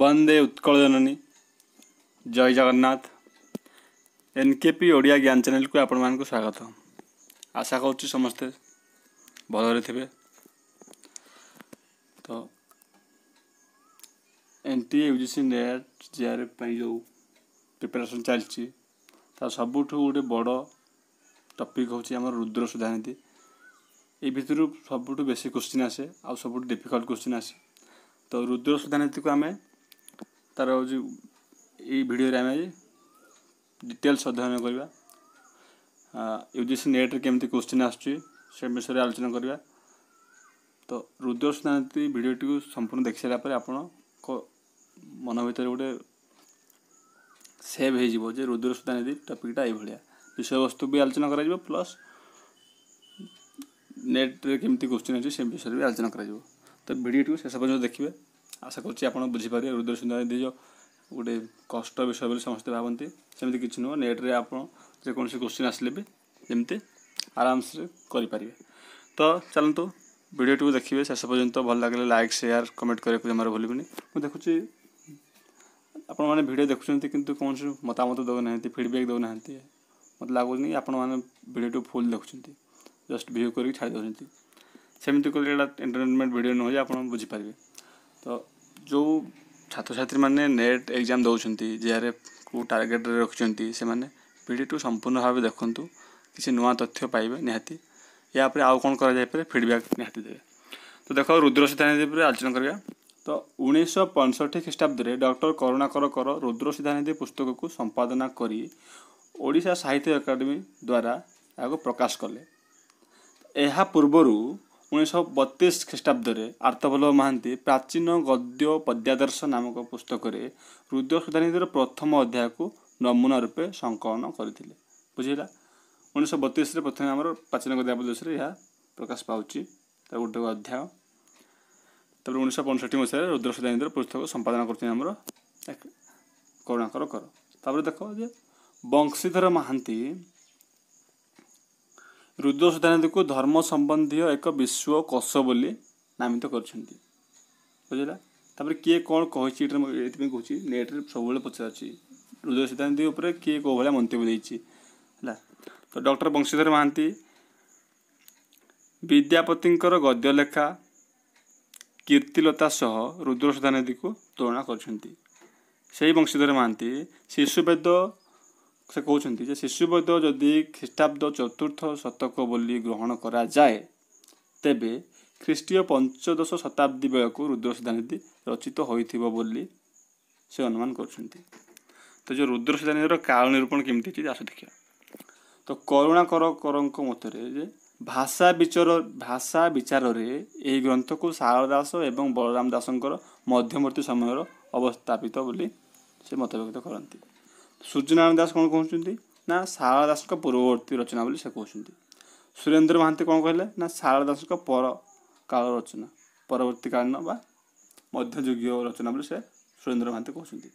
ବନ୍ଦେ ଉତ୍କଳ ଜନନୀ ଜୟ Jagannath N K P Odia ଜ୍ଞାନ ଚ୍ୟାନେଲକୁ ଆପଣମାନଙ୍କୁ ସ୍ୱାଗତ ଆଶା କରୁଛି ସମସ୍ତେ ଭଲରେ ଥିବେ ତ N T U G C NET J R F ପାଇଁ ଯେଉଁ ପ୍ରିପାରେସନ୍ ଚାଲିଛି ତା ସବୁଠୁ ଗୋଟେ ବଡ଼ ଟପିକ୍ ହେଉଛି ଆମର ରୁଦ୍ର ସୁଧାନିଧି ଏ ଭିତରୁ ସବୁଠୁ ବେଶୀ କୋଶ୍ଚିନ୍ ଆସେ ଆଉ ସବୁଠୁ ଡିଫିକଲ୍ଟ କୋଶ୍ଚିନ୍ ଆସେ ତ ରୁଦ୍ର ସୁଧାନିଧିକୁ ଆମେ तार हूँ यीडियो आम डिटेल्स अध्ययन करवा यू जि सी नेट्रे कमी क्वेश्चन आसय आलोचना करवा तो रुद्र सुनाती भिडटी को संपूर्ण देख सारापर आप मन भितर गोटे सेव हो रुद्र सुनाती टपिकटा ये विषय वस्तु भी आलोचना हो प्लस नेट्रे क्वेश्चन अच्छे से विषय भी आलोचना हो तो भिडटी शेष पर्यटन देखिए আশା କରୁଛି ଆପଣ ବୁଝିପାରିବେ ରୁଦ୍ର ସୁନ୍ଦର ନିଧିଜ ଗୋଟେ କଷ୍ଟ ବିଷୟ ବୋଲି ସମସ୍ତେ ଭାବନ୍ତି ସେମିତି କିଛି ନୁହଁ ନେଟ୍ରେ ଆପଣ ଯେକୌଣସି କୋଶ୍ଚିନ୍ ଆସିଲେ ବି ଯେମିତି ଆରାମସେ କରିପାରିବେ ତ ଚାଲନ୍ତୁ ଭିଡ଼ିଓଟିକୁ ଦେଖିବେ ଶେଷ ପର୍ଯ୍ୟନ୍ତ ଭଲ ଲାଗିଲେ ଲାଇକ୍ ସେୟାର କମେଣ୍ଟ କରିବାକୁ ଜମାରୁ ଭୁଲିବେନି ମୁଁ ଦେଖୁଛି ଆପଣମାନେ ଭିଡ଼ିଓ ଦେଖୁଛନ୍ତି କିନ୍ତୁ କୌଣସି ମତାମତ ଦେଉନାହାନ୍ତି ଫିଡ଼ବ୍ୟାକ୍ ଦେଉନାହାନ୍ତି ମୋତେ ଲାଗୁନି ଆପଣମାନେ ଭିଡ଼ିଓଟି ଫୁଲ୍ ଦେଖୁଛନ୍ତି ଜଷ୍ଟ ଭିୟୁ କରିକି ଛାଡ଼ି ଦେଉଛନ୍ତି ସେମିତି କଲେ ଏଇଟା ଏଣ୍ଟରଟେନମେଣ୍ଟ ଭିଡ଼ିଓ ନୁହେଁ ଯେ ଆପଣ ବୁଝିପାରିବେ ତ ଯେଉଁ ଛାତ୍ରଛାତ୍ରୀମାନେ ନେଟ୍ ଏକ୍ଜାମ୍ ଦେଉଛନ୍ତି ଜେ ଆର୍ ଏଫ୍କୁ ଟାର୍ଗେଟ୍ରେ ରଖିଛନ୍ତି ସେମାନେ ପି ସମ୍ପୂର୍ଣ୍ଣ ଭାବେ ଦେଖନ୍ତୁ କିଛି ନୂଆ ତଥ୍ୟ ପାଇବେ ନିହାତି ଏହା ଆଉ କ'ଣ କରାଯାଇପାରେ ଫିଡ଼ବ୍ୟାକ୍ ନିହାତି ଦେବେ ତ ଦେଖ ରୁଦ୍ର ସିଦ୍ଧାନିଧି ଉପରେ ଆଲୋଚନା କରିବା ତ ଉଣେଇଶହ ପଞ୍ଚଷଠି ଖ୍ରୀଷ୍ଟାବ୍ଦରେ ଡକ୍ଟର କରୁଣାକରକର ରୁଦ୍ର ସିଦ୍ଧାନିଧି ପୁସ୍ତକକୁ ସମ୍ପାଦନା କରି ଓଡ଼ିଶା ସାହିତ୍ୟ ଏକାଡେମୀ ଦ୍ୱାରା ଏହାକୁ ପ୍ରକାଶ କଲେ ଏହା ପୂର୍ବରୁ ଉଣେଇଶହ ବତିଶ ଖ୍ରୀଷ୍ଟାବ୍ଦରେ ଆର୍ତ୍ତବଲ୍ଲଭ ମହାନ୍ତି ପ୍ରାଚୀନ ଗଦ୍ୟ ପଦ୍ୟାଦର୍ଶ ନାମକ ପୁସ୍ତକରେ ରୁଦ୍ର ସୁଧାନୀତିର ପ୍ରଥମ ଅଧ୍ୟାୟକୁ ନମୁନା ରୂପେ ସଂକଳନ କରିଥିଲେ ବୁଝିଲା ଉଣେଇଶହ ବତିଶରେ ପ୍ରଥମେ ଆମର ପ୍ରାଚୀନ ଗଦ୍ୟାବଦେଶରେ ଏହା ପ୍ରକାଶ ପାଉଛି ତା ଗୋଟେ ଅଧ୍ୟାୟ ତାପରେ ଉଣେଇଶହ ପଞ୍ଚଷଠି ମସିହାରେ ରୁଦ୍ର ସୁଧାନୀତିର ପୁସ୍ତକ ସମ୍ପାଦନା କରୁଛନ୍ତି ଆମର କରୁଣାକର କର ତାପରେ ଦେଖ ଯେ ବଂଶୀଧର ମହାନ୍ତି ରୁଦ୍ର ସୁଧାନନ୍ଦୀକୁ ଧର୍ମ ସମ୍ବନ୍ଧୀୟ ଏକ ବିଶ୍ୱକୋଷ ବୋଲି ନାମିତ କରିଛନ୍ତି ବୁଝିଲା ତାପରେ କିଏ କ'ଣ କହିଛି ଏଇଟା ମୁଁ ଏଇଥିପାଇଁ କହୁଛି ନେଟ୍ରେ ସବୁବେଳେ ପଚାରୁଛି ରୁଦ୍ର ସିଦ୍ଧାନ୍ତୀ ଉପରେ କିଏ କେଉଁ ଭଳିଆ ମନ୍ତବ୍ୟ ଦେଇଛି ହେଲା ତ ଡକ୍ଟର ବଂଶୀଧର ମହାନ୍ତି ବିଦ୍ୟାପତିଙ୍କର ଗଦ୍ୟଲେଖା କୀର୍ତ୍ତିଲତା ସହ ରୁଦ୍ର ସୁଧାନନ୍ଦୀକୁ ତୁଳନା କରିଛନ୍ତି ସେହି ବଂଶୀଧର ମହାନ୍ତି ଶିଶୁବେଦ ସେ କହୁଛନ୍ତି ଯେ ଶିଶୁବୈଦ ଯଦି ଖ୍ରୀଷ୍ଟାବ୍ଦ ଚତୁର୍ଥ ଶତକ ବୋଲି ଗ୍ରହଣ କରାଯାଏ ତେବେ ଖ୍ରୀଷ୍ଟୀୟ ପଞ୍ଚଦଶ ଶତାବ୍ଦୀ ବେଳକୁ ରୁଦ୍ରସିଦ୍ଧାନୀତି ରଚିତ ହୋଇଥିବ ବୋଲି ସେ ଅନୁମାନ କରୁଛନ୍ତି ତ ଯେଉଁ ରୁଦ୍ରସିଦ୍ଧାନୀର କାଳ ନିରୂପଣ କେମିତି ଅଛି ଆସ ଦେଖିବା ତ କରୁଣାକରଙ୍କ ମତରେ ଯେ ଭାଷା ବିଚାର ଭାଷା ବିଚାରରେ ଏହି ଗ୍ରନ୍ଥକୁ ଶାରଳ ଦାସ ଏବଂ ବଳରାମ ଦାସଙ୍କର ମଧ୍ୟବର୍ତ୍ତୀ ସମୟର ଅବସ୍ଥାପିତ ବୋଲି ସେ ମତବ୍ୟକ୍ତ କରନ୍ତି ସୂର୍ଯ୍ୟନାରାୟଣ ଦାସ କ'ଣ କହୁଛନ୍ତି ନା ଶାରଳା ଦାସଙ୍କ ପୂର୍ବବର୍ତ୍ତୀ ରଚନା ବୋଲି ସେ କହୁଛନ୍ତି ସୁରେନ୍ଦ୍ର ମହାନ୍ତି କ'ଣ କହିଲେ ନା ଶାରଳା ଦାସଙ୍କ ପର କାଳ ରଚନା ପରବର୍ତ୍ତୀକାଳୀନ ବା ମଧ୍ୟଯୁଗୀୟ ରଚନା ବୋଲି ସେ ସୁରେନ୍ଦ୍ର ମହାନ୍ତି କହୁଛନ୍ତି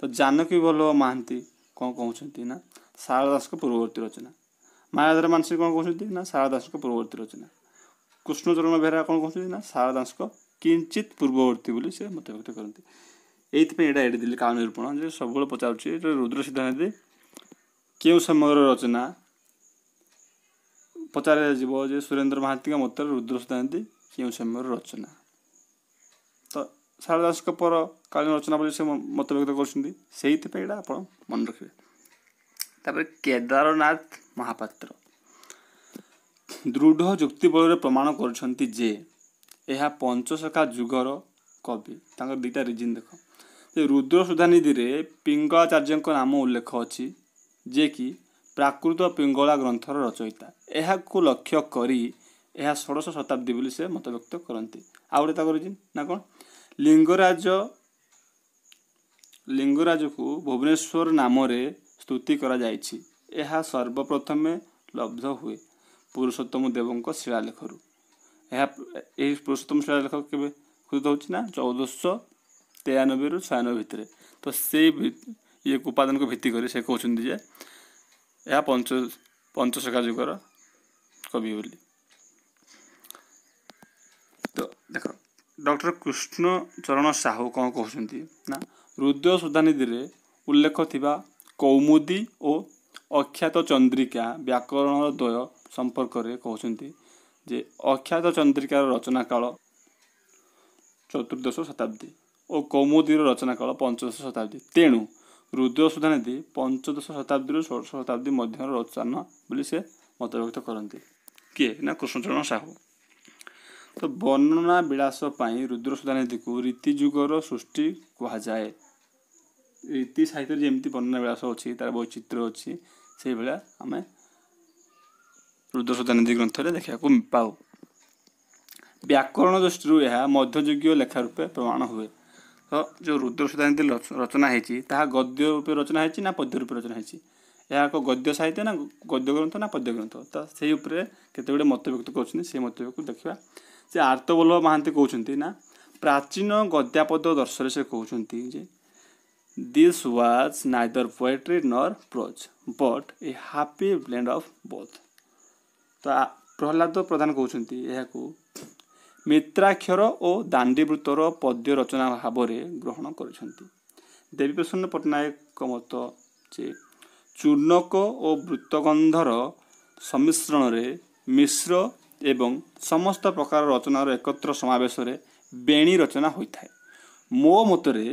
ତ ଜାନକୀ ବଲ୍ଲଭ ମହାନ୍ତି କ'ଣ କହୁଛନ୍ତି ନା ଶାରଳା ଦାସଙ୍କ ପୂର୍ବବର୍ତ୍ତୀ ରଚନା ମାୟାଧର ମାନସୀ କ'ଣ କହୁଛନ୍ତି ନା ଶାରଳା ଦାସଙ୍କ ପୂର୍ବବର୍ତ୍ତୀ ରଚନା କୃଷ୍ଣଚରଣ ବେହେରା କ'ଣ କହୁଛନ୍ତି ନା ଶାରଳା ଦାସଙ୍କ କିଞ୍ଚିତ୍ ପୂର୍ବବର୍ତ୍ତୀ ବୋଲି ସେ ମତବ୍ୟକ୍ତ କରନ୍ତି ଏଇଥିପାଇଁ ଏଇଟା ଏଡ଼ିଥିଲି କାଳ ନିରୂପଣ ଯେ ସବୁବେଳେ ପଚାରୁଛି ଏଇଟା ରୁଦ୍ର ସିଦ୍ଧାନ୍ତ କେଉଁ ସମୟର ରଚନା ପଚରାଯିବ ଯେ ସୁରେନ୍ଦ୍ର ମହାନ୍ତିଙ୍କ ମତରେ ରୁଦ୍ର ସିଦ୍ଧାନ୍ତ କେଉଁ ସମୟର ରଚନା ତ ଶାରଦା ଦାସଙ୍କ ପର କାଳୀନ ରଚନା ବୋଲି ସେ ମତବ୍ୟକ୍ତ କରୁଛନ୍ତି ସେଇଥିପାଇଁ ଏଇଟା ଆପଣ ମନେ ରଖିବେ ତାପରେ କେଦାରନାଥ ମହାପାତ୍ର ଦୃଢ଼ ଯୁକ୍ତି ବଳରେ ପ୍ରମାଣ କରୁଛନ୍ତି ଯେ ଏହା ପଞ୍ଚସଖା ଯୁଗର କବି ତାଙ୍କର ଦୁଇଟା ରିଜିନ୍ ଦେଖ ସେ ରୁଦ୍ର ସୁଧାନିଧିରେ ପିଙ୍ଗଳାଚାର୍ଯ୍ୟଙ୍କ ନାମ ଉଲ୍ଲେଖ ଅଛି ଯିଏକି ପ୍ରାକୃତ ପିଙ୍ଗଳା ଗ୍ରନ୍ଥର ରଚୟିତା ଏହାକୁ ଲକ୍ଷ୍ୟ କରି ଏହା ଷୋଡ଼ଶ ଶତାବ୍ଦୀ ବୋଲି ସେ ମତବ୍ୟକ୍ତ କରନ୍ତି ଆଉ ଗୋଟେ ତାଙ୍କର ନା କ'ଣ ଲିଙ୍ଗରାଜ ଲିଙ୍ଗରାଜକୁ ଭୁବନେଶ୍ୱର ନାମରେ ସ୍ତୁତି କରାଯାଇଛି ଏହା ସର୍ବପ୍ରଥମେ ଲବ୍ଧ ହୁଏ ପୁରୁଷୋତ୍ତମ ଦେବଙ୍କ ଶିଳାଲେଖରୁ ଏହା ଏହି ପୁରୁଷୋତ୍ତମ ଶିଳାଲେଖ କେବେ କୃତ ହେଉଛି ନା ଚଉଦଶହ ତେୟାନବେରୁ ଛୟାନବେ ଭିତରେ ତ ସେଇ ଇଏ ଉପାଦାନକୁ ଭିତ୍ତି କରି ସେ କହୁଛନ୍ତି ଯେ ଏହା ପଞ୍ଚ ପଞ୍ଚଶଖା ଯୁଗର କବି ବୋଲି ତ ଦେଖ ଡକ୍ଟର କୃଷ୍ଣ ଚରଣ ସାହୁ କ'ଣ କହୁଛନ୍ତି ନା ହୃଦୟ ସୁଧାନିଧିରେ ଉଲ୍ଲେଖ ଥିବା କୌମୁଦୀ ଓ ଅକ୍ଷାତ ଚନ୍ଦ୍ରିକା ବ୍ୟାକରଣର ଦ୍ୱୟ ସମ୍ପର୍କରେ କହୁଛନ୍ତି ଯେ ଅକ୍ଷାତ ଚନ୍ଦ୍ରିକାର ରଚନା କାଳ ଚତୁର୍ଦ୍ଦଶ ଶତାବ୍ଦୀ ଓ କୌମୁଦୀର ରଚନା କାଳ ପଞ୍ଚଦଶ ଶତାବ୍ଦୀ ତେଣୁ ରୁଦ୍ରସୁଧା ନଦୀ ପଞ୍ଚଦଶ ଶତାବ୍ଦୀରୁ ଷୋଡ଼ଶ ଶତାବ୍ଦୀ ମଧ୍ୟର ରଚନା ବୋଲି ସେ ମତବ୍ୟକ୍ତ କରନ୍ତି କିଏ ନା କୃଷ୍ଣଚରଣ ସାହୁ ତ ବର୍ଣ୍ଣନା ବିଳାସ ପାଇଁ ରୁଦ୍ରସୁଧା ନଦୀକୁ ରୀତି ଯୁଗର ସୃଷ୍ଟି କୁହାଯାଏ ରୀତି ସାହିତ୍ୟରେ ଯେମିତି ବର୍ଣ୍ଣନା ବିଳାସ ଅଛି ତା'ର ବୈଚିତ୍ର୍ୟ ଅଛି ସେଇଭଳିଆ ଆମେ ରୁଦ୍ରସୁଧା ନଦୀ ଗ୍ରନ୍ଥରେ ଦେଖିବାକୁ ପାଉ ବ୍ୟାକରଣ ଦୃଷ୍ଟିରୁ ଏହା ମଧ୍ୟଯୁଗୀୟ ଲେଖା ରୂପେ ପ୍ରମାଣ ହୁଏ ଯେଉଁ ରୁଦ୍ର ସୂତାନୀତି ରଚନା ହେଇଛି ତାହା ଗଦ୍ୟ ରୂପେ ରଚନା ହେଇଛି ନା ପଦ୍ୟ ରୂପେ ରଚନା ହୋଇଛି ଏହା ଏକ ଗଦ୍ୟ ସାହିତ୍ୟ ନା ଗଦ୍ୟ ଗ୍ରନ୍ଥ ନା ପଦ୍ୟ ଗ୍ରନ୍ଥ ତ ସେହି ଉପରେ କେତେ ଗୁଡ଼ିଏ ମତବ୍ୟକ୍ତ କରୁଛନ୍ତି ସେ ମତବ୍ୟକୁ ଦେଖିବା ସେ ଆର୍ତ୍ତବଲ୍ଲଭ ମହାନ୍ତି କହୁଛନ୍ତି ନା ପ୍ରାଚୀନ ଗଦ୍ୟାପଦ ଦର୍ଶରେ ସେ କହୁଛନ୍ତି ଯେ this was neither poetry nor prose but a happy blend of both ତ ପ୍ରହ୍ଲାଦ ପ୍ରଧାନ କହୁଛନ୍ତି ଏହାକୁ ମିତ୍ରାକ୍ଷର ଓ ଦାଣ୍ଡିବୃତ୍ତର ପଦ୍ୟ ରଚନା ଭାବରେ ଗ୍ରହଣ କରିଛନ୍ତି ଦେବୀପ୍ରସନ୍ନ ପଟ୍ଟନାୟକଙ୍କ ମତ ଯେ ଚୂର୍ଣ୍ଣକ ଓ ବୃତ୍ତଗନ୍ଧର ସମିଶ୍ରଣରେ ମିଶ୍ର ଏବଂ ସମସ୍ତ ପ୍ରକାର ରଚନାର ଏକତ୍ର ସମାବେଶରେ ବେଣୀ ରଚନା ହୋଇଥାଏ ମୋ ମତରେ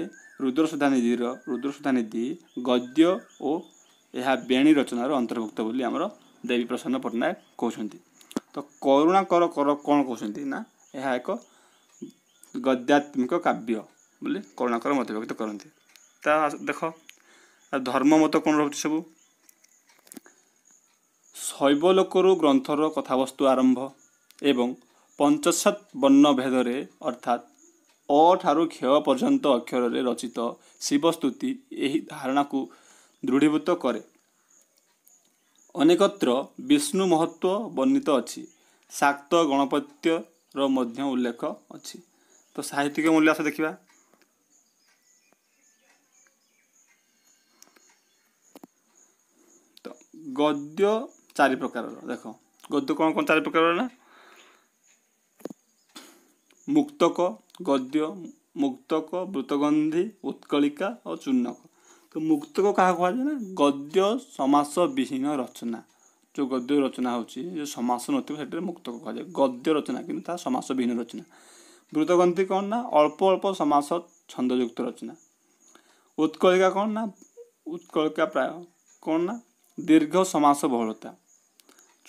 ରୁଦ୍ରସୁଧାନିଧିର ରୁଦ୍ରସୁଧାନିଧି ଗଦ୍ୟ ଓ ଏହା ବେଣୀ ରଚନାର ଅନ୍ତର୍ଭୁକ୍ତ ବୋଲି ଆମର ଦେବୀ ପ୍ରସନ୍ନ ପଟ୍ଟନାୟକ କହୁଛନ୍ତି ତ କରୁଣାକର କର କ'ଣ କହୁଛନ୍ତି ନା ଏହା ଏକ ଗଦ୍ୟାତ୍ମିକ କାବ୍ୟ ବୋଲି କରୁଣାକର ମତବ୍ୟକ୍ତ କରନ୍ତି ତା ଦେଖ ଧର୍ମ ମତ କ'ଣ ରହୁଛି ସବୁ ଶୈବ ଲୋକରୁ ଗ୍ରନ୍ଥର କଥାବସ୍ତୁ ଆରମ୍ଭ ଏବଂ ପଞ୍ଚସତ୍ ବର୍ଣ୍ଣ ଭେଦରେ ଅର୍ଥାତ୍ ଅ ଠାରୁ କ୍ଷୟ ପର୍ଯ୍ୟନ୍ତ ଅକ୍ଷରରେ ରଚିତ ଶିବସ୍ତୁତି ଏହି ଧାରଣାକୁ ଦୃଢ଼ୀଭୂତ କରେ ଅନେକତ୍ର ବିଷ୍ଣୁ ମହତ୍ତ୍ୱ ବର୍ଣ୍ଣିତ ଅଛି ଶାକ୍ତ ଗଣପତ୍ୟ ର ମଧ୍ୟ ଉଲ୍ଲେଖ ଅଛି ତ ସାହିତ୍ୟିକ ମୂଲ୍ୟାସ ଦେଖିବା ତ ଗଦ୍ୟ ଚାରି ପ୍ରକାରର ଦେଖ ଗଦ୍ୟ କ'ଣ କ'ଣ ଚାରି ପ୍ରକାରର ନା ମୁକ୍ତକ ଗଦ୍ୟ ମୁକ୍ତକ ବୃତଗନ୍ଧୀ ଉତ୍କଳିକା ଓ ଚୂର୍ଣ୍ଣକ ତ ମୁକ୍ତକ କାହା କୁହାଯାଏ ନା ଗଦ୍ୟ ସମାସ ରଚନା ଯେଉଁ ଗଦ୍ୟ ରଚନା ହେଉଛି ଯେଉଁ ସମାସ ନଥିବ ସେଥିରେ ମୁକ୍ତ କୁହାଯାଏ ଗଦ୍ୟ ରଚନା କିନ୍ତୁ ତାହା ସମାସ ବିହୀନ ରଚନା ବୃତଗନ୍ତି କ'ଣ ନା ଅଳ୍ପ ଅଳ୍ପ ସମାସ ଛନ୍ଦଯୁକ୍ତ ରଚନା ଉତ୍କଳିକା କ'ଣ ନା ଉତ୍କଳିକା ପ୍ରାୟ କ'ଣ ନା ଦୀର୍ଘ ସମାସ ବହୁଳତା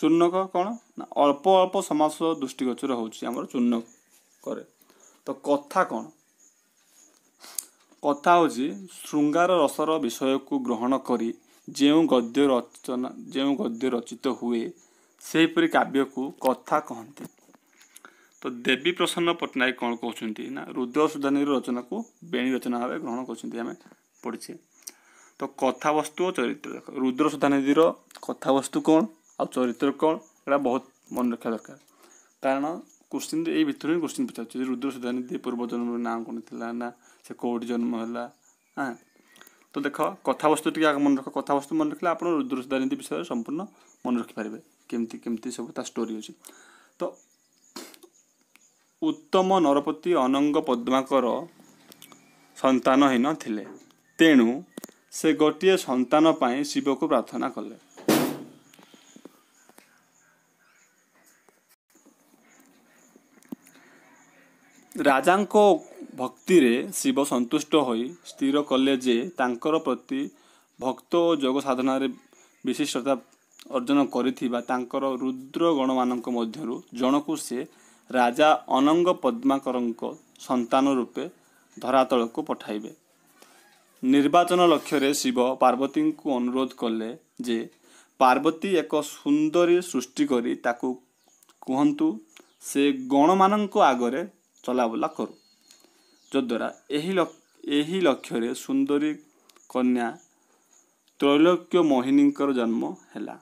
ଚୂର୍ଣ୍ଣକ କ'ଣ ନା ଅଳ୍ପ ଅଳ୍ପ ସମାସ ଦୃଷ୍ଟିଗୋଚର ହେଉଛି ଆମର ଚୂର୍ଣ୍ଣକରେ ତ କଥା କ'ଣ କଥା ହେଉଛି ଶୃଙ୍ଗାର ରସର ବିଷୟକୁ ଗ୍ରହଣ କରି ଯେଉଁ ଗଦ୍ୟ ରଚନା ଯେଉଁ ଗଦ୍ୟ ରଚିତ ହୁଏ ସେହିପରି କାବ୍ୟକୁ କଥା କହନ୍ତି ତ ଦେବୀ ପ୍ରସନ୍ନ ପଟ୍ଟନାୟକ କ'ଣ କହୁଛନ୍ତି ନା ରୁଦ୍ର ସୁଧାନୀର ରଚନାକୁ ବେଣୀ ରଚନା ଭାବେ ଗ୍ରହଣ କରୁଛନ୍ତି ଆମେ ପଢ଼ିଛେ ତ କଥାବସ୍ତୁ ଓ ଚରିତ୍ର ଦେଖ ରୁଦ୍ର ସୁଧାନିଧିର କଥାବସ୍ତୁ କ'ଣ ଆଉ ଚରିତ୍ର କ'ଣ ଏଇଟା ବହୁତ ମନେ ରଖିବା ଦରକାର କାରଣ କୋଶ୍ଚିନ୍ ଏଇ ଭିତରୁ ହିଁ କୋଶ୍ଚିନ୍ ପଚାରୁଛି ରୁଦ୍ର ସୁଧାନିଧି ପୂର୍ବ ଜନ୍ମର ନାଁ କ'ଣ ଥିଲା ନା ସେ କେଉଁଠି ଜନ୍ମ ହେଲା ହଁ ତ ଦେଖ କଥାବସ୍ତୁ ଟିକେ ଆଗ ମନେ ରଖ କଥାବସ୍ତୁ ମନେ ରଖିଲେ ଆପଣ ରୁଦ୍ରସୁଦାରିନୀତି ବିଷୟରେ ସମ୍ପୂର୍ଣ୍ଣ ମନେ ରଖିପାରିବେ କେମିତି କେମିତି ସବୁ ତା ଷ୍ଟୋରି ଅଛି ତ ଉତ୍ତମ ନରପତି ଅନଙ୍ଗ ପଦ୍ମାଙ୍କର ସନ୍ତାନହୀନ ଥିଲେ ତେଣୁ ସେ ଗୋଟିଏ ସନ୍ତାନ ପାଇଁ ଶିବକୁ ପ୍ରାର୍ଥନା କଲେ ରାଜାଙ୍କ ଭକ୍ତିରେ ଶିବ ସନ୍ତୁଷ୍ଟ ହୋଇ ସ୍ଥିର କଲେ ଯେ ତାଙ୍କର ପ୍ରତି ଭକ୍ତ ଓ ଯୋଗ ସାଧନାରେ ବିଶିଷ୍ଟତା ଅର୍ଜନ କରିଥିବା ତାଙ୍କର ରୁଦ୍ରଗଣମାନଙ୍କ ମଧ୍ୟରୁ ଜଣକୁ ସେ ରାଜା ଅନଙ୍ଗ ପଦ୍ମାକରଙ୍କ ସନ୍ତାନ ରୂପେ ଧରାତଳକୁ ପଠାଇବେ ନିର୍ବାଚନ ଲକ୍ଷ୍ୟରେ ଶିବ ପାର୍ବତୀଙ୍କୁ ଅନୁରୋଧ କଲେ ଯେ ପାର୍ବତୀ ଏକ ସୁନ୍ଦରୀ ସୃଷ୍ଟି କରି ତାକୁ କୁହନ୍ତୁ ସେ ଗଣମାନଙ୍କ ଆଗରେ ଚଲାବୁଲା କରୁ ଯଦ୍ୱାରା ଏହି ଏହି ଲକ୍ଷ୍ୟରେ ସୁନ୍ଦରୀ କନ୍ୟା ତ୍ରୈଲୋକ୍ୟ ମୋହିନୀଙ୍କର ଜନ୍ମ ହେଲା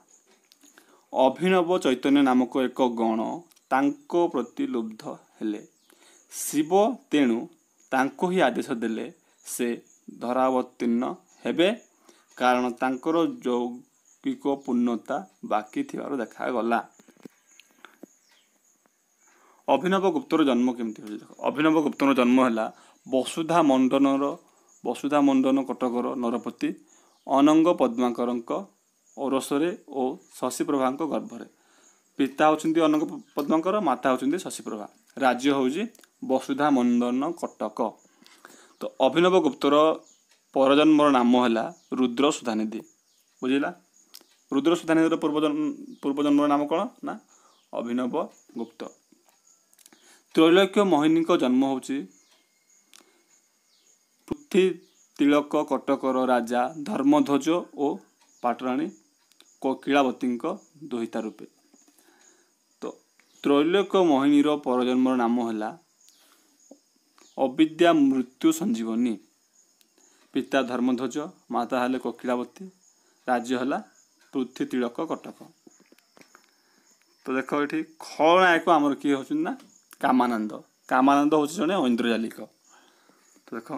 ଅଭିନବ ଚୈତନ୍ୟ ନାମକ ଏକ ଗଣ ତାଙ୍କ ପ୍ରତି ଲୁବ୍ଧ ହେଲେ ଶିବ ତେଣୁ ତାଙ୍କୁ ହିଁ ଆଦେଶ ଦେଲେ ସେ ଧରାବତୀର୍ଣ୍ଣ ହେବେ କାରଣ ତାଙ୍କର ଯୌଗିକ ପୂର୍ଣ୍ଣତା ବାକି ଥିବାର ଦେଖାଗଲା ଅଭିନବ ଗୁପ୍ତର ଜନ୍ମ କେମିତି ହେଲା ଦେଖ ଅଭିନବ ଗୁପ୍ତର ଜନ୍ମ ହେଲା ବସୁଧା ମଣ୍ଡନର ବସୁଧା ମଣ୍ଡନ କଟକର ନରପତି ଅନଙ୍ଗ ପଦ୍ମାକରଙ୍କ ଓରସରେ ଓ ଶଶିପ୍ରଭାଙ୍କ ଗର୍ଭରେ ପିତା ହେଉଛନ୍ତି ଅନଙ୍ଗ ପଦ୍ମାଙ୍କର ମାତା ହେଉଛନ୍ତି ଶଶିପ୍ରଭା ରାଜ୍ୟ ହେଉଛି ବସୁଧା ମଣ୍ଡନ କଟକ ତ ଅଭିନବ ଗୁପ୍ତର ପରଜନ୍ମର ନାମ ହେଲା ରୁଦ୍ର ସୁଧାନିଧି ବୁଝିଲା ରୁଦ୍ର ସୁଧାନିଧିର ପୂର୍ବ ପୂର୍ବ ଜନ୍ମର ନାମ କ'ଣ ନା ଅଭିନବ ଗୁପ୍ତ ତ୍ରୈଲୋକ୍ୟ ମୋହିନୀଙ୍କ ଜନ୍ମ ହେଉଛି ପୃଥ୍ୱୀ ତିଳକ କଟକର ରାଜା ଧର୍ମଧ୍ୱଜ ଓ ପାଟରାଣୀ କକିଳାବତୀଙ୍କ ଦୋହିତା ରୂପେ ତ ତ୍ରୈଲୋକ୍ୟ ମୋହିନୀର ପରଜନ୍ମର ନାମ ହେଲା ଅବିଦ୍ୟା ମୃତ୍ୟୁ ସଞ୍ଜୀବନୀ ପିତା ଧର୍ମଧ୍ୱଜ ମାତା ହେଲେ କକିଳାବତୀ ରାଜ୍ୟ ହେଲା ପୃଥ୍ୱୀ ତିଳକ କଟକ ତ ଦେଖ ଏଠି ଖଳନାୟକ ଆମର କିଏ ହେଉଛନ୍ତି ନା କାମାନନ୍ଦ କାମାନନ୍ଦ ହେଉଛି ଜଣେ ଐନ୍ଦ୍ରଜାଲିକ ତ ଦେଖ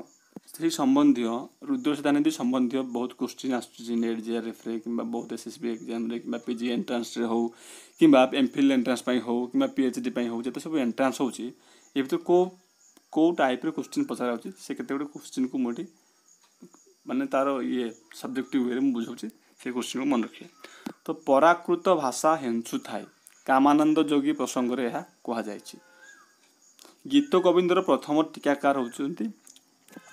ସେହି ସମ୍ବନ୍ଧୀୟ ରୁଦ୍ର ସେତାନିଧି ସମ୍ବନ୍ଧୀୟ ବହୁତ କୋଶ୍ଚିନ୍ ଆସୁଛି ନେଟ୍ ଜିଆର୍ଏଫ୍ରେ କିମ୍ବା ବହୁତ ଏସ୍ ଏସ୍ ବି ଏକ୍ଜାମ୍ରେ କିମ୍ବା ପି ଜି ଏଣ୍ଟ୍ରାନ୍ସରେ ହେଉ କିମ୍ବା ଏମ୍ ଫିଲ୍ ଏଣ୍ଟ୍ରାନ୍ସ ପାଇଁ ହେଉ କିମ୍ବା ପି ଏଚ୍ ଡି ପାଇଁ ହେଉ ଯେତେ ସବୁ ଏଣ୍ଟ୍ରାନ୍ସ ହେଉଛି ଏ ଭିତରୁ କେଉଁ କେଉଁ ଟାଇପ୍ର କୋଶ୍ଚିନ୍ ପଚରା ହେଉଛି ସେ କେତେ ଗୁଡ଼ିଏ କୋଶ୍ଚିନ୍କୁ ମୁଁ ଏଠି ମାନେ ତା'ର ଇଏ ସବଜେକ୍ଟିଭ୍ ୱେରେ ମୁଁ ବୁଝାଉଛି ସେ କୋଶ୍ଚିନ୍କୁ ମନେ ରଖିବେ ତ ପରାକୃତ ଭାଷା ହେଞ୍ଚୁ ଥାଏ କାମାନନ୍ଦ ଯୋଗୀ ପ୍ରସଙ୍ଗରେ ଏହା କୁହାଯାଇଛି ଗୀତ ଗୋବିନ୍ଦର ପ୍ରଥମ ଟୀକାକାର ହେଉଛନ୍ତି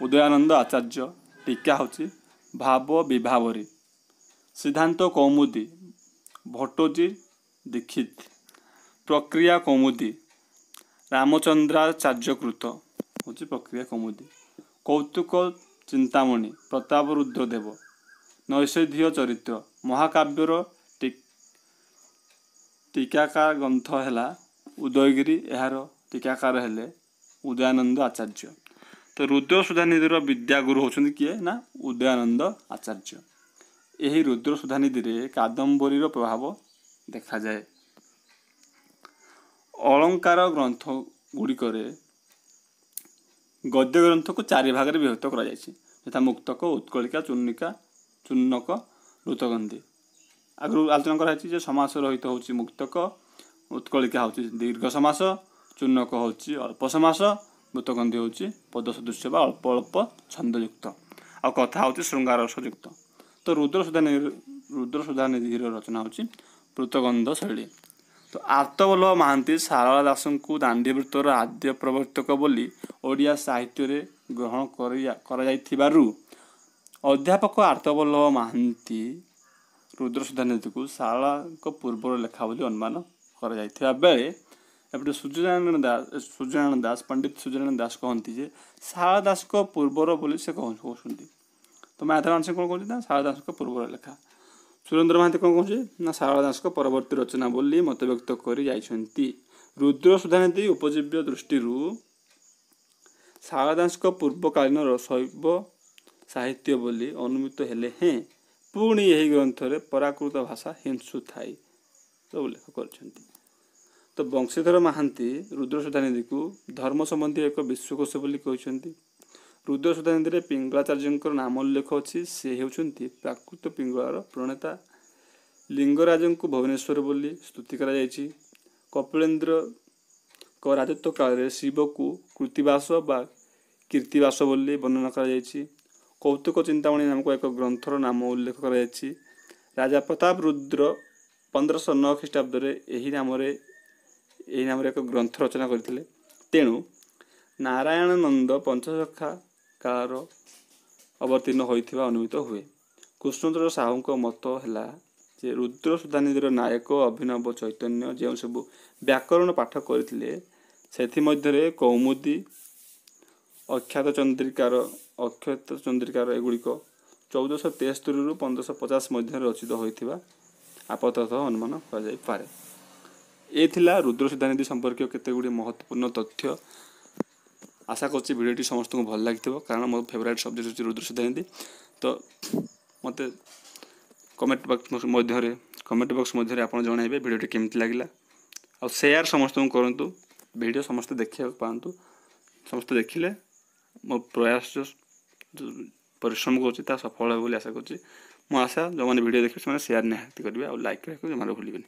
ଉଦୟାନନ୍ଦ ଆଚାର୍ଯ୍ୟ ଟୀକା ହେଉଛି ଭାବ ବିଭାବରେ ସିଦ୍ଧାନ୍ତ କୌମୁଦୀ ଭଟ୍ଟୋଜୀ ଦୀକ୍ଷିତ ପ୍ରକ୍ରିୟା କୌମୁଦୀ ରାମଚନ୍ଦ୍ରାଚାର୍ଯ୍ୟକୃତ ହେଉଛି ପ୍ରକ୍ରିୟା କୌମୁଦୀ କୌତୁକ ଚିନ୍ତାମଣି ପ୍ରତାପ ରୁଦ୍ରଦେବ ନୈଷଧୀୟ ଚରିତ୍ର ମହାକାବ୍ୟର ଟୀକାକାର ଗ୍ରନ୍ଥ ହେଲା ଉଦୟଗିରି ଏହାର ଟୀକାକାର ହେଲେ ଉଦୟାନନ୍ଦ ଆଚାର୍ଯ୍ୟ ତ ରୁଦ୍ର ସୁଧାନିଧିର ବିଦ୍ୟାଗୁରୁ ହେଉଛନ୍ତି କିଏ ନା ଉଦୟାନନ୍ଦ ଆଚାର୍ଯ୍ୟ ଏହି ରୁଦ୍ର ସୁଧାନିଧିରେ କାଦମ୍ବରୀର ପ୍ରଭାବ ଦେଖାଯାଏ ଅଳଙ୍କାର ଗ୍ରନ୍ଥ ଗୁଡ଼ିକରେ ଗଦ୍ୟ ଗ୍ରନ୍ଥକୁ ଚାରି ଭାଗରେ ବିଭକ୍ତ କରାଯାଇଛି ଯଥା ମୁକ୍ତକ ଉତ୍କଳିକା ଚୂର୍ଣ୍ଣିକା ଚୂର୍ଣ୍ଣକ ଋତଗନ୍ଧି ଆଗରୁ ଆଲୋଚନା କରାଯାଇଛି ଯେ ସମାସ ରହିତ ହେଉଛି ମୁକ୍ତକ ଉତ୍କଳିକା ହେଉଛି ଦୀର୍ଘ ସମାସ ଚୂର୍ଣ୍ଣକ ହେଉଛି ଅଳ୍ପ ସମାସ ମୃତଗନ୍ଧି ହେଉଛି ପଦ ସଦୃଶ୍ୟ ବା ଅଳ୍ପ ଅଳ୍ପ ଛନ୍ଦଯୁକ୍ତ ଆଉ କଥା ହେଉଛି ଶୃଙ୍ଗାର ଯୁକ୍ତ ତ ରୁଦ୍ର ସୁଧା ରୁଦ୍ର ସୁଧା ନିଧିର ରଚନା ହେଉଛି ମୃତଗନ୍ଧ ଶୈଳୀ ତ ଆର୍ତ୍ତବଲ୍ଲଭ ମହାନ୍ତି ସାରଳା ଦାସଙ୍କୁ ଦାଣ୍ଡିବୃତ୍ତର ଆଦ୍ୟ ପ୍ରବର୍ତ୍ତକ ବୋଲି ଓଡ଼ିଆ ସାହିତ୍ୟରେ ଗ୍ରହଣ କରି କରାଯାଇଥିବାରୁ ଅଧ୍ୟାପକ ଆର୍ତ୍ତବଲ୍ଲଭ ମହାନ୍ତି ରୁଦ୍ର ସୁଧା ନିଧିକୁ ସାରଳାଙ୍କ ପୂର୍ବର ଲେଖା ବୋଲି ଅନୁମାନ କରାଯାଇଥିବା ବେଳେ ଏପଟେ ସୂର୍ଯ୍ୟନାରାୟଣ ଦାସ ସୂର୍ଯ୍ୟନାରାୟଣ ଦାସ ପଣ୍ଡିତ ସୂର୍ଯ୍ୟନାରାୟଣ ଦାସ କହନ୍ତି ଯେ ଶାରଳା ଦାସଙ୍କ ପୂର୍ବର ବୋଲି ସେ କହୁଛନ୍ତି ତ ମାଧବାଂଶ କ'ଣ କହୁଛନ୍ତି ନା ଶାରଳା ଦାସଙ୍କ ପୂର୍ବର ଲେଖା ସୁରେନ୍ଦ୍ର ମହାନ୍ତି କ'ଣ କହୁଛି ନା ଶାରଳା ଦାସଙ୍କ ପରବର୍ତ୍ତୀ ରଚନା ବୋଲି ମତବ୍ୟକ୍ତ କରି ଯାଇଛନ୍ତି ରୁଦ୍ର ସୁଧାନ୍ତି ଉପଜୀବ୍ୟ ଦୃଷ୍ଟିରୁ ଶାରଳା ଦାସଙ୍କ ପୂର୍ବକାଳୀନର ଶୈବ ସାହିତ୍ୟ ବୋଲି ଅନୁମିତ ହେଲେ ହେଁ ପୁଣି ଏହି ଗ୍ରନ୍ଥରେ ପରାକୃତ ଭାଷା ହିଂସୁ ଥାଇ ଉଲ୍ଲେଖ କରିଛନ୍ତି ତ ବଂଶୀଧର ମହାନ୍ତି ରୁଦ୍ର ରୁଦ୍ରସୁଧାନିଧିକୁ ଧର୍ମ ସମ୍ବନ୍ଧୀୟ ଏକ ବିଶ୍ୱକୋଷ ବୋଲି କହିଛନ୍ତି ରୁଦ୍ର ରୁଦ୍ରସୁଧାନିଧିରେ ପିଙ୍ଗଳାଚାର୍ଯ୍ୟଙ୍କର ନାମ ଉଲ୍ଲେଖ ଅଛି ସେ ହେଉଛନ୍ତି ପ୍ରାକୃତ ପିଙ୍ଗଳାର ପ୍ରଣେତା ଲିଙ୍ଗରାଜଙ୍କୁ ଭୁବନେଶ୍ୱର ବୋଲି ସ୍ତୁତି କରାଯାଇଛି କପିଳେନ୍ଦ୍ରଙ୍କ ରାଜତ୍ୱ କାଳରେ ଶିବକୁ କୃତିବାସ ବା କୀର୍ତ୍ତିବାସ ବୋଲି ବର୍ଣ୍ଣନା କରାଯାଇଛି କୌତୁକ ଚିନ୍ତାମଣି ନାମକ ଏକ ଗ୍ରନ୍ଥର ନାମ ଉଲ୍ଲେଖ କରାଯାଇଛି ରାଜା ପ୍ରତାପ ରୁଦ୍ର ପନ୍ଦରଶହ ନଅ ଖ୍ରୀଷ୍ଟାବ୍ଦରେ ଏହି ନାମରେ ଏହି ନାମରେ ଏକ ଗ୍ରନ୍ଥ ରଚନା କରିଥିଲେ ତେଣୁ ନାରାୟଣ ନନ୍ଦ ପଞ୍ଚସଖା କାଳର ଅବତୀର୍ଣ୍ଣ ହୋଇଥିବା ଅନୁଭୂତ ହୁଏ କୃଷ୍ଣଚନ୍ଦ୍ର ସାହୁଙ୍କ ମତ ହେଲା ଯେ ରୁଦ୍ର ସୁଧାନିଧିର ନାୟକ ଅଭିନବ ଚୈତନ୍ୟ ଯେଉଁ ସବୁ ବ୍ୟାକରଣ ପାଠ କରିଥିଲେ ସେଥିମଧ୍ୟରେ କୌମୁଦି ଅକ୍ଷାତ ଚନ୍ଦ୍ରିକାର ଅକ୍ଷତ ଚନ୍ଦ୍ରିକାର ଏଗୁଡ଼ିକ ଚଉଦଶହ ତେସ୍ତରିରୁ ପନ୍ଦରଶହ ପଚାଶ ମଧ୍ୟରେ ରଚିତ ହୋଇଥିବା ଆପତ୍ତ ଅନୁମାନ କରାଯାଇପାରେ ଏ ଥିଲା ରୁଦ୍ର ସିଦ୍ଧାନିଧି ସମ୍ପର୍କୀୟ କେତେ ଗୁଡ଼ିଏ ମହତ୍ୱପୂର୍ଣ୍ଣ ତଥ୍ୟ ଆଶା କରୁଛି ଭିଡ଼ିଓଟି ସମସ୍ତଙ୍କୁ ଭଲ ଲାଗିଥିବ କାରଣ ମୋ ଫେଭରାଇଟ୍ ସବଜେକ୍ଟ ହେଉଛି ରୁଦ୍ର ସିଦ୍ଧାନିଧି ତ ମୋତେ କମେଣ୍ଟ ବକ୍ସ ମଧ୍ୟରେ କମେଣ୍ଟ ବକ୍ସ ମଧ୍ୟରେ ଆପଣ ଜଣାଇବେ ଭିଡ଼ିଓଟି କେମିତି ଲାଗିଲା ଆଉ ସେୟାର ସମସ୍ତଙ୍କୁ କରନ୍ତୁ ଭିଡ଼ିଓ ସମସ୍ତେ ଦେଖିବାକୁ ପାଆନ୍ତୁ ସମସ୍ତେ ଦେଖିଲେ ମୋ ପ୍ରୟାସ ପରିଶ୍ରମ କରୁଛି ତାହା ସଫଳ ହେବ ବୋଲି ଆଶା କରୁଛି ମୁଁ ଆଶା ଯେଉଁମାନେ ଭିଡ଼ିଓ ଦେଖିବେ ସେମାନେ ସେୟାର ନିହାତି କରିବେ ଆଉ ଲାଇକ୍ କରିବାକୁ ଜମାରୁ ଭୁଲିବେନି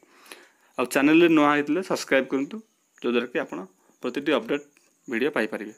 आ चेल नुआ सब्सक्राइब करूँ जोद्वारा कि आप अपडेट वीडियो पापारे